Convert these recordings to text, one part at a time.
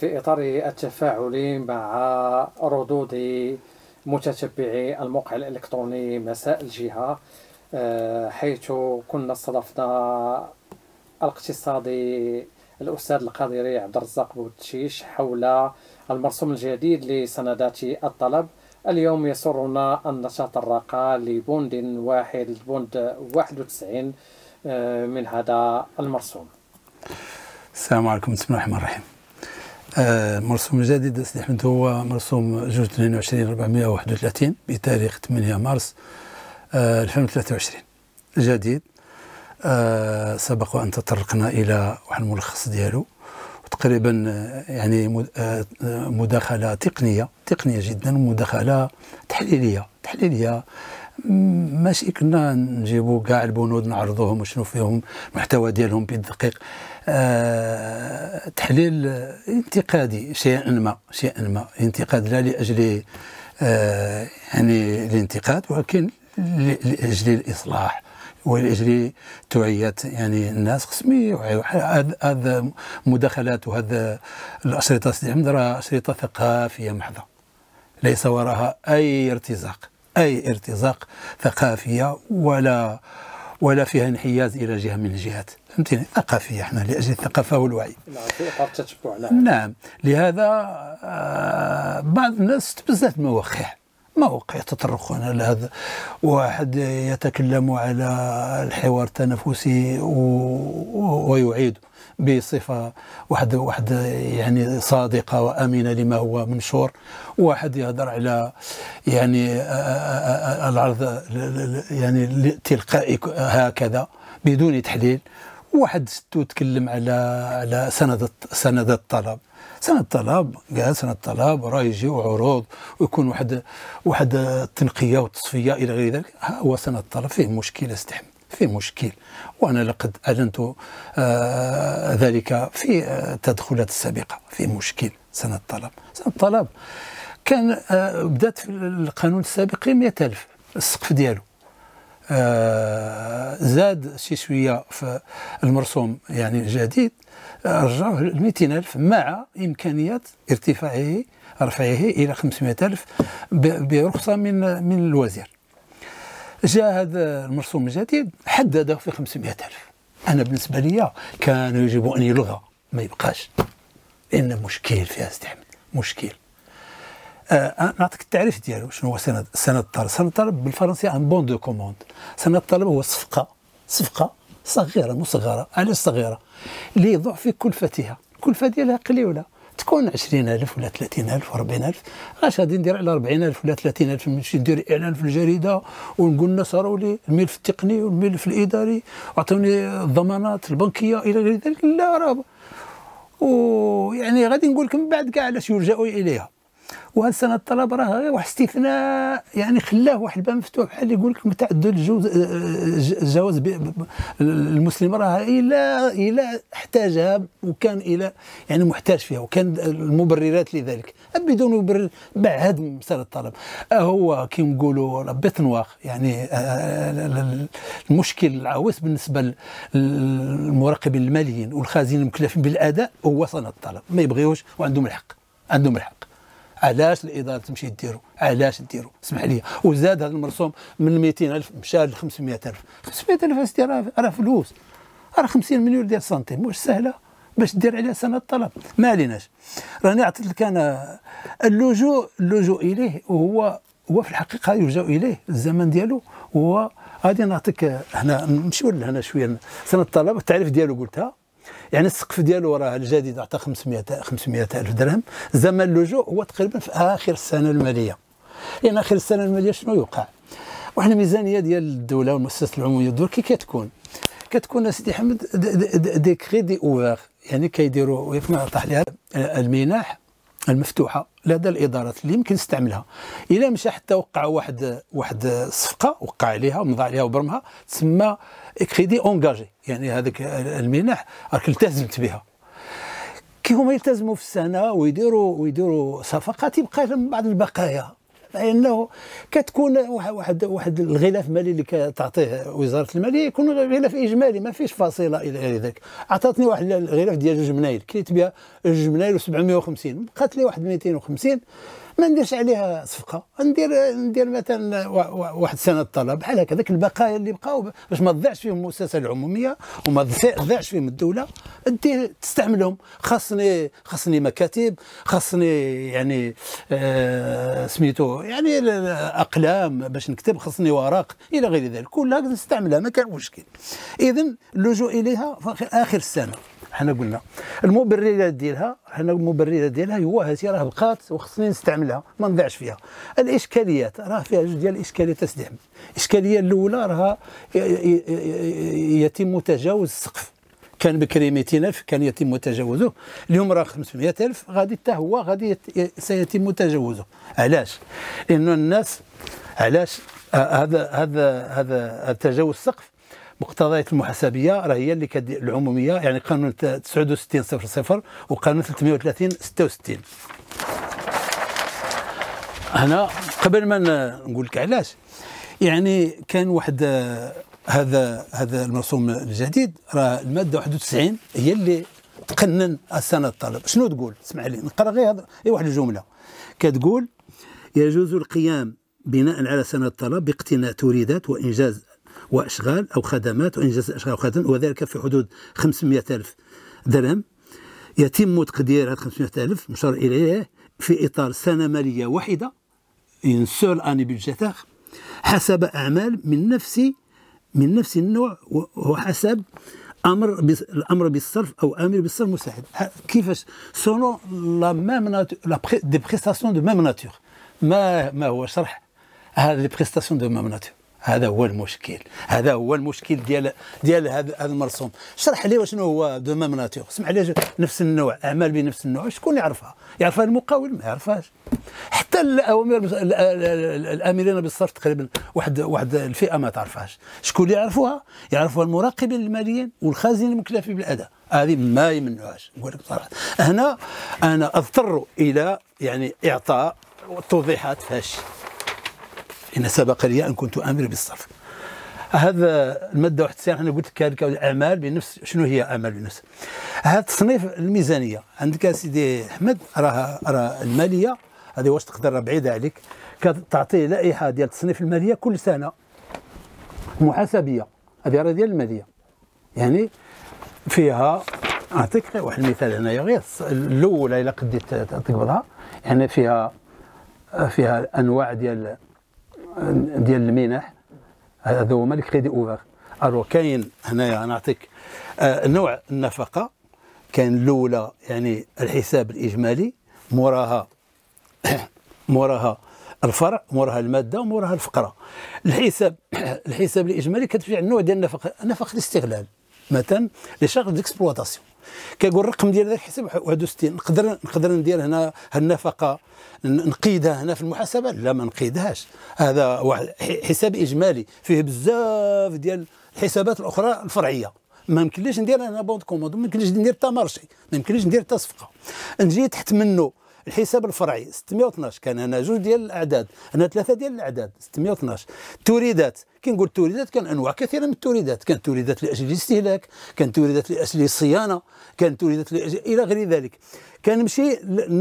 في إطار التفاعل مع ردود متتبعي الموقع الإلكتروني مساء الجهة آه، حيث كنا استضفنا الاقتصادي الأستاذ القادري عبد الرزاق بوتشيش حول المرسوم الجديد لسندات الطلب اليوم يسرنا أن نتطرق لبند واحد بند 91 آه، من هذا المرسوم السلام عليكم بسم الله الرحمن الرحيم آه، مرسوم جديد سيدي احمد هو مرسوم جوج 22 431 بتاريخ 8 مارس آه 2023 جديد آه سبق ان تطرقنا الى واحد الملخص ديالو وتقريبا آه، يعني آه، مداخله تقنيه تقنيه جدا ومداخله تحليليه تحليليه ماشي كنا نجيبوا كاع البنود نعرضوهم وشنو فيهم المحتوى ديالهم بالدقيق آه، تحليل انتقادي شيئا ما شيئا ما انتقاد لا لاجل آه، يعني الانتقاد ولكن لاجل الاصلاح ولاجل توعيه يعني الناس خصمي هذا مداخلات وهذا الاشرطه سيدي حمد راه اشرطه ثقافيه محضه ليس وراها اي ارتزاق اي ارتزاق ثقافيه ولا ولا فيها انحياز الى جهه من الجهات فهمتني ثقافيه احنا لاجل الثقافه والوعي نعم نعم لهذا آه، بعض الناس تبزات مواقع مواقع على لهذا واحد يتكلم على الحوار التنافسي ويعيد بصفه واحد واحد يعني صادقه وامنه لما هو منشور واحد يهضر على يعني آه، آه، آه، العرض يعني تلقائي هكذا بدون تحليل واحد ستو تكلم على على سند سند الطلب سند الطلب قال سند الطلب راه يجيو عروض ويكون واحد واحد التنقية والتصفية إلى غير ذلك ها هو سند الطلب فيه مشكلة استحمل في مشكل وأنا لقد أعلنت آه ذلك في التدخلات آه، السابقة في مشكل سنة الطلب سنة الطلب كان آه بدات في القانون السابق 100000 السقف ديالو آه زاد شي شويه في المرسوم يعني الجديد آه، رجعوه ل 200000 مع امكانيه ارتفاعه رفعه الى 500000 برخصه من من الوزير جاء هذا المرسوم الجديد حدده في 500 ألف أنا بالنسبة لي كان يجب أن يلغى ما يبقاش لأن مشكل فيها هذا مشكل آه نعطيك التعريف ديالو شنو هو سند سند الطلب سند الطلب بالفرنسي ان بون دو كوموند سند الطلب هو صفقه صفقه صغيره مصغره على صغيره اللي يضع في كلفتها الكلفه ديالها قليله تكون 20000 ولا 30000 و 40000 علاش غادي ندير على 40000 ولا 30000 نمشي ندير اعلان في الجريده ونقول الناس راهو لي الملف التقني والملف الاداري عطوني الضمانات البنكيه الى غير ذلك لا راه ويعني غادي نقول لك من بعد كاع علاش يلجا اليها وهذا سنة الطلب راه واحد استثناء يعني خلاه واحد الباب مفتوح بحال اللي يقول لك ما تعدل الجوز آه، آه، الجواز المسلم راه الى الى احتاجها وكان الى يعني محتاج فيها وكان المبررات لذلك بدون مبرر بعد مساله الطلب أه هو كيما نقولوا ربي تنواخ يعني المشكل العويص بالنسبه للمراقبين الماليين والخازين المكلفين بالاداء هو سنه الطلب ما يبغيوش وعندهم الحق عندهم الحق علاش الاداره تمشي ديرو علاش ديرو اسمح لي وزاد هذا المرسوم من 200000 مشى ل 500000 500000 الف راه فلوس راه 50 مليون ديال سنتيم واش سهله باش دير عليها سنه الطلب ما عليناش راني عطيت لك انا اللجوء اللجوء اليه وهو هو في الحقيقه يلجا اليه الزمن ديالو هو غادي نعطيك هنا نمشيو لهنا شويه سنه الطلب التعريف ديالو قلتها يعني السقف ديالو راه الجديد عطى 500 500 الف درهم زمن اللجوء هو تقريبا في اخر السنه الماليه يعني اخر السنه الماليه شنو يوقع وحنا الميزانيه ديال الدوله والمؤسسه العموميه للدول كي كتكون كتكون سيدي حمد دي كريدي اوفر يعني كيديروا طاح لها المنح المفتوحه لدى الادارات اللي يمكن استعملها الا مشى حتى وقع واحد واحد صفقه وقع عليها ومضى عليها وبرمها تسمى كريدي اونجاجي يعني هذاك المنح راك التزمت بها كي هما يلتزموا في السنه ويديروا ويديروا صفقات يبقى لهم بعض البقايا لانه كتكون واحد واحد الغلاف المالي اللي كتعطيه وزاره الماليه يكون غلاف اجمالي ما فيش فاصله الى غير ذلك عطاتني واحد الغلاف ديال جوج منايل كليت بها جوج منايل و750 بقات لي واحد 250 ما نديرش عليها صفقه ندير ندير مثلا واحد سنه طلب بحال هكا ذاك البقايا اللي بقاو باش ما تضيعش فيهم المؤسسه العموميه وما تضيعش فيهم الدوله دير تستعملهم خاصني خاصني مكاتب خاصني يعني آه سميتو يعني اقلام باش نكتب خاصني ورق الى غير ذلك كلها نستعملها ما كان مشكل اذا اللجوء اليها في اخر السنه حنا قلنا المبررات ديالها حنا المبررات ديالها هو هاتي راه بقات وخصني نستعملها ما نضيعش فيها الاشكاليات راه فيها جوج ديال الاشكاليات تستعمل الاشكاليه الاولى راه يتم تجاوز السقف كان بكري 200000 كان يتم تجاوزه اليوم راه 500000 غادي حتى هو غادي سيتم تجاوزه علاش لانه الناس علاش آه، هذا هذا هذا تجاوز السقف مقتضيات المحاسبيه راه هي اللي كدير العموميه يعني قانون 69 صفر صفر وقانون 330 66 هنا قبل ما نقول لك علاش يعني كان واحد آه، هذا هذا المرسوم الجديد راه الماده 91 هي اللي تقنن السنه الطالب شنو تقول اسمع لي نقرا غير غير إيه، واحد الجمله كتقول يجوز القيام بناء على سنة الطلب باقتناء توريدات وإنجاز وأشغال أو خدمات وإنجاز أشغال وخدمات وذلك في حدود 500 ألف درهم يتم تقدير هذه 500 ألف مشار إليه في إطار سنة مالية واحدة إن سول أني بيجيتاغ حسب أعمال من نفس من نفس النوع وحسب امر الامر بالصرف او امر بالصرف مساعد كيفاش سونو لا ميم لا دي بريستاسيون دو ميم ناتور ما ما هو شرح هذه بريستاسيون دو ميم ناتور هذا هو المشكل هذا هو المشكل ديال ديال هذا المرسوم شرح لي شنو هو دو ميم ناتور سمح لي نفس النوع اعمال بنفس النوع شكون يعرفها يعرفها المقاول ما يعرفهاش حتى الاوامر الامرين بالصرف تقريبا واحد واحد الفئه ما تعرفهاش شكون اللي يعرفوها يعرفوها المراقبين الماليين والخازن المكلفين بالاداء هذه ما يمنعوهاش نقول لك بصراحه هنا انا اضطر الى يعني اعطاء توضيحات في هذا الشيء إن سبق لي أن كنت أمر بالصرف هذا الماده 91 انا قلت لك هذيك الاعمال بنفس شنو هي اعمال بنفس هذا تصنيف الميزانيه عندك سيدي احمد راه راه الماليه هذه واش تقدر بعيده عليك كتعطي لائحه ديال تصنيف الماليه كل سنه محاسبيه هذه راه ديال الماليه يعني فيها نعطيك غير واحد المثال هنايا غير الاولى الا قديت تقبضها يعني فيها فيها انواع ديال ديال المنح هذا هو مالك كريدي اوفر الو كاين هنايا نعطيك آه، نوع النفقه كان الاولى يعني الحساب الاجمالي موراها موراها الفرع موراها الماده وموراها الفقره الحساب الحساب الاجمالي كتمشي على النوع ديال النفقه نفقه الاستغلال مثلا لي شارج ديكسبلواتاسيون كيقول الرقم ديال هذا الحساب 61 نقدر نقدر ندير هنا النفقه نقيدها هنا في المحاسبه لا ما نقيدهاش هذا واحد حساب اجمالي فيه بزاف ديال الحسابات الاخرى الفرعيه ما يمكنليش ندير انا بوند كوموند ما يمكنليش ندير حتى مارشي ما يمكنليش ندير حتى صفقه نجي تحت منه الحساب الفرعي 612 كان هنا جوج ديال الاعداد هنا ثلاثه ديال الاعداد 612 التوريدات كي نقول التوريدات كان انواع كثيره من التوريدات كانت توريدات لاجل الاستهلاك كانت توريدات لاجل الصيانه كانت توريدات لأجل... الى غير ذلك كنمشي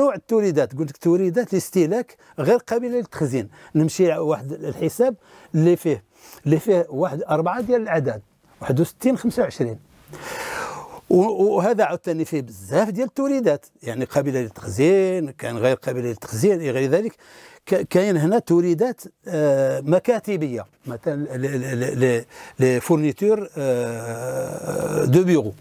نوع التوريدات قلت لك توريدات الاستهلاك غير قابله للتخزين نمشي واحد الحساب اللي فيه اللي فيه واحد اربعه ديال الاعداد 61 25 وهذا عاوتاني فيه بزاف ديال التوريدات يعني قابله للتخزين كان غير قابله للتخزين الى غير ذلك كاين هنا توريدات آه، مكاتبيه مثلا لي فورنيتور آه، آه، دو بيرو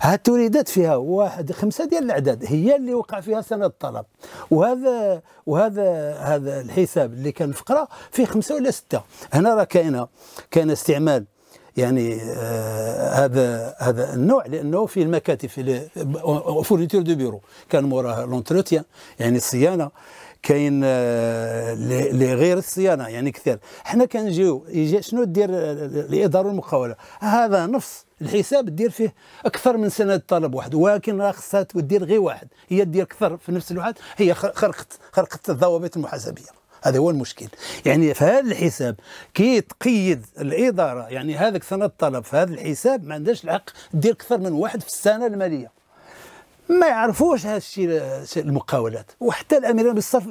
هاد التوريدات فيها واحد خمسه ديال الاعداد هي اللي وقع فيها سند الطلب وهذا وهذا هذا الحساب اللي كان فقره فيه خمسه ولا سته هنا راه كاينه كاينه استعمال يعني آه هذا هذا النوع لانه فيه المكاتب فورنيتور دو بيرو كان موراه لونتروتيان يعني الصيانه كاين اللي آه، غير الصيانه يعني كثير حنا كنجيو شنو دير آه، الاداره والمقاوله هذا نفس الحساب دير فيه اكثر من سنه طلب واحد ولكن راه خصها تدير غير واحد هي دير اكثر في نفس الوقت هي خرقت خرقت الضوابط المحاسبيه هذا هو المشكل يعني في هذا الحساب كي تقيد الاداره يعني هذاك سنه الطلب في هذا الحساب ما عندهاش الحق دير اكثر من واحد في السنه الماليه ما يعرفوش هذا الشيء المقاولات وحتى الاميرين بالصرف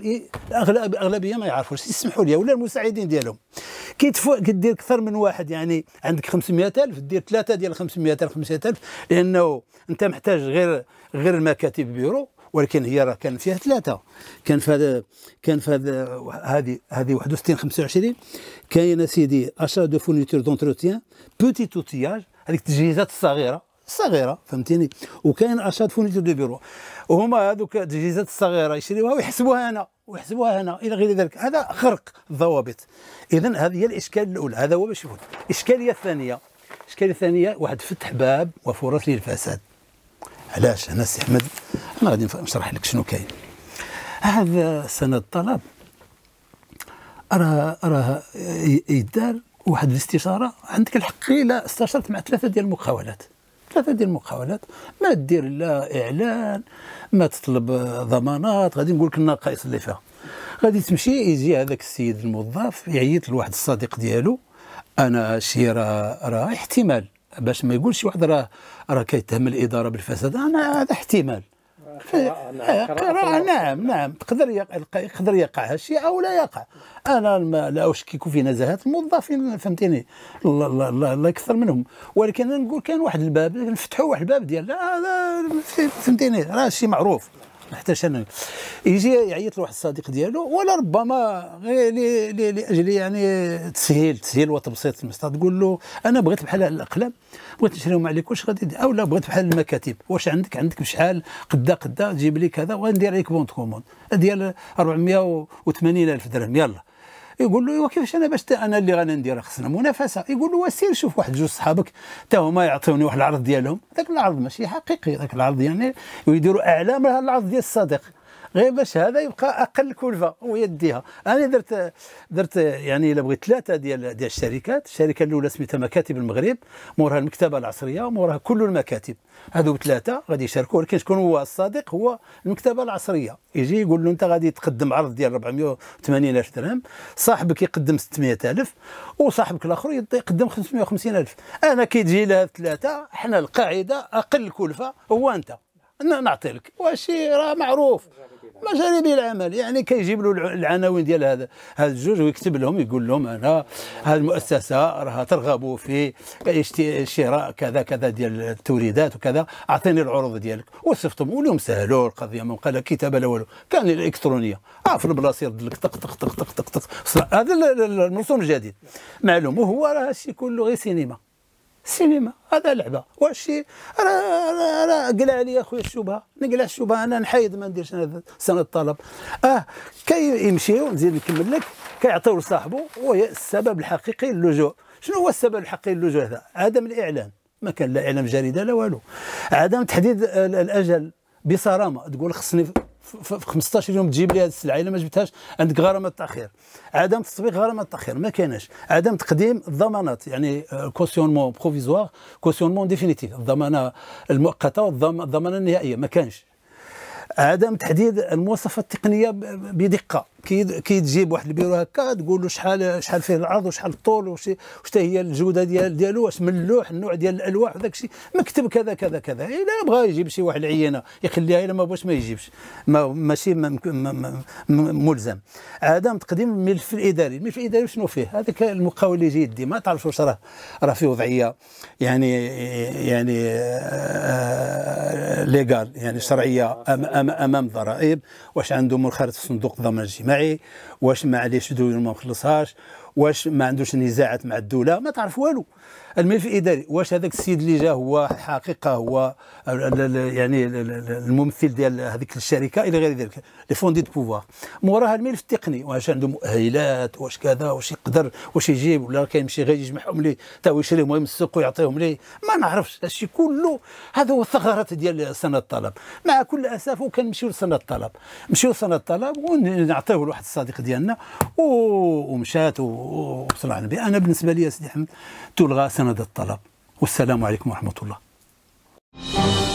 الاغلبيه إيه، ما يعرفوش يسمحوا لي ولا المساعدين ديالهم كي كدير اكثر من واحد يعني عندك 500000 دير ثلاثه ديال 500000 500000 لانه انت محتاج غير غير المكاتب بيرو ولكن هي راه كان فيها ثلاثه كان في هذا كان في هذه هذه 61 25 كاين سيدي اشا دو فورنيتور دونتروتيان بوتي توتياج هذيك التجهيزات الصغيره صغيره فهمتيني وكاين اشا دو فورنيتور دو بيرو وهما هذوك التجهيزات الصغيره يشريوها ويحسبوها هنا ويحسبوها هنا الى غير ذلك هذا خرق الضوابط اذا هذه هي الاشكال الاولى هذا هو باش يفوت الاشكاليه الثانيه الاشكاليه الثانيه واحد فتح باب وفرص للفساد علاش هنا السي احمد انا غادي نشرح لك شنو كاين هذا سند الطلب راه راه يدار واحد الاستشاره عندك الحق الا استشرت مع ثلاثه ديال المقاولات ثلاثه ديال المقاولات ما دير لا اعلان ما تطلب ضمانات غادي نقول لك النقائص اللي فيها غادي تمشي يجي هذاك السيد الموظف يعيط لواحد الصديق ديالو انا شي راه راه احتمال باش ما يقولش واحد راه راه كيتهم الاداره بالفساد انا هذا احتمال قراءة نعم قراءة نعم نعم تقدر يقع يقدر يقع هالشيء او لا يقع انا لا اشكك في نزاهه الموظفين فهمتيني الله يكثر منهم ولكن انا نقول كان واحد الباب نفتحوا واحد الباب ديال هذا فهمتيني راه شيء معروف حتى انا يجي يعيط لواحد الصديق ديالو ولا ربما غير لاجل يعني تسهيل تسهيل وتبسيط المسطره تقول له انا بغيت بحال الاقلام بغيت نشريهم عليك واش غادي او لا بغيت بحال المكاتب واش عندك عندك بشحال قدا قدا جيب لي كذا وغندير عليك بونت كوموند ديال 480 الف درهم يلا يقول له ايوا كيفاش انا باش انا اللي غادي ندير خصنا منافسه يقول له سير شوف واحد جوج صحابك حتى هما يعطيوني واحد العرض ديالهم ذاك العرض ماشي حقيقي ذاك العرض يعني ويديروا اعلام هذا العرض ديال الصديق غير باش هذا يبقى اقل كلفه ويديها انا درت درت يعني الا بغيت ثلاثه ديال ديال الشركات الشركه الاولى سميتها مكاتب المغرب موراها المكتبه العصريه وموراها كل المكاتب هذو ثلاثه غادي يشاركوا ولكن شكون هو الصادق هو المكتبه العصريه يجي يقول له انت غادي تقدم عرض ديال 480 الف درهم صاحبك يقدم 600 الف وصاحبك الاخر يقدم 550 الف انا كي تجي لهاد ثلاثه حنا القاعده اقل كلفه هو انت نعطي لك وهادشي راه معروف مجاري العمل يعني كيجيب له العناوين ديال هذا هذا الجوج ويكتب لهم يقول لهم انا هذه المؤسسه راها ترغب في شراء كذا كذا ديال التوريدات وكذا اعطيني العروض ديالك وصفتهم واليوم سهلوا القضيه ما بقى لا كتابه لا والو كان الالكترونيه اه في البلاصه يرد لك طق طق طق طق طق هذا المرسوم الجديد معلوم وهو راه الشيء كله غير سينما السينما هذا لعبه واش راه قلع لي اخويا الشبهه نقلع الشبهه انا نحيد ما نديرش انا سنه الطلب اه كي يمشيو نزيد نكمل لك كيعطيو لصاحبه وهي السبب الحقيقي للجوء شنو هو السبب الحقيقي للجوء هذا عدم الاعلام ما كان لا اعلام جريده لا والو عدم تحديد الاجل بصرامه تقول خصني في 15 يوم تجيب لي هذه السلعه الا ما جبتهاش عندك غرامه تاخير عدم تطبيق غرامه تاخير ما كايناش عدم تقديم الضمانات يعني آه، كوسيونمون بروفيزوار كوسيونمون ديفينيتيف الضمانه المؤقته والضمانه النهائيه ما كانش عدم تحديد المواصفات التقنيه بدقه كي تجيب واحد البيرو هكا تقول له شحال شحال فيه العرض وشحال الطول وش حتى هي الجوده ديال ديالو واش من اللوح النوع ديال الالواح وداك الشيء مكتب كذا كذا كذا الا إيه، بغى يجيب شي واحد العينه يخليها الا ما بغاش ما يجيبش ما ماشي ملزم عدم تقديم الملف الاداري الملف الاداري شنو فيه هذاك المقاول اللي جاي يدي ما تعرفش واش راه راه في وضعيه يعني يعني آه ليغال آه، يعني شرعيه أم امام ضرائب واش عنده الخارج في صندوق الضمان الاجتماعي واش ما عليهش ديون ما خلصهاش واش ما عندوش نزاعات مع الدوله ما تعرف والو الملف الاداري واش هذاك السيد اللي جا هو الحقيقه هو يعني الممثل ديال هذيك الشركه الى غير ذلك لي فوندي دو بوفوار موراها الملف التقني واش عنده مؤهلات واش كذا واش يقدر واش يجيب ولا كيمشي غير يجمعهم لي حتى هو المهم السوق ويعطيهم ليه ما نعرفش هادشي كله هذا هو الثغرات ديال سنه الطلب مع كل اسف وكنمشيو لسنه الطلب نمشيو لسنه الطلب ونعطيوه لواحد الصديق ديالنا ومشات على النبي انا بالنسبه لي سيدي احمد سند الطلب والسلام عليكم ورحمة الله